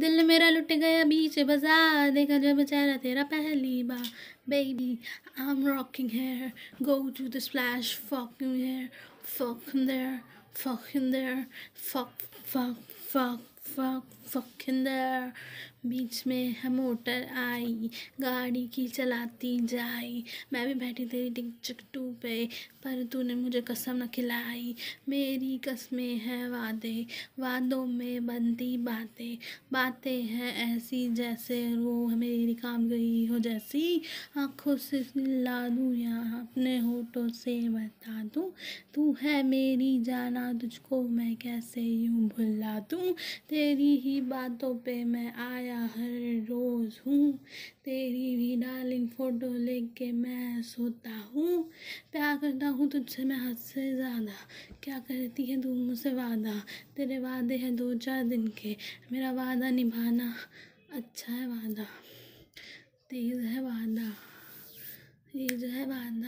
दिल मेरा लुट गया बीच बाजार देखा जब चेहरा तेरा पहली बार baby I am rocking here go to the splash fucking here fuck there fuck there fuck fuck fuck फखिंदर बीच में है मोटर आई गाड़ी की चलाती जाई मैं भी बैठी तेरी टिक चिक टू पे पर तूने मुझे कसम न खिलाई मेरी कसमें हैं वादे वादों में बनती बातें बातें हैं ऐसी जैसे वो मेरी काम गई हो जैसी आँखों से ला दूँ या अपने होठों से बता दूँ तू है मेरी जाना तुझको मैं कैसे यूँ भुला दूँ तेरी ही बातों पे मैं आया हर रोज़ हूँ तेरी भी डालिंग फ़ोटो लेके मैं सोता हूँ प्यार करता हूँ तुझसे मैं हद से ज़्यादा क्या करती है तू मुझसे वादा तेरे वादे हैं दो चार दिन के मेरा वादा निभाना अच्छा है वादा तेज़ है वादा तेज है वादा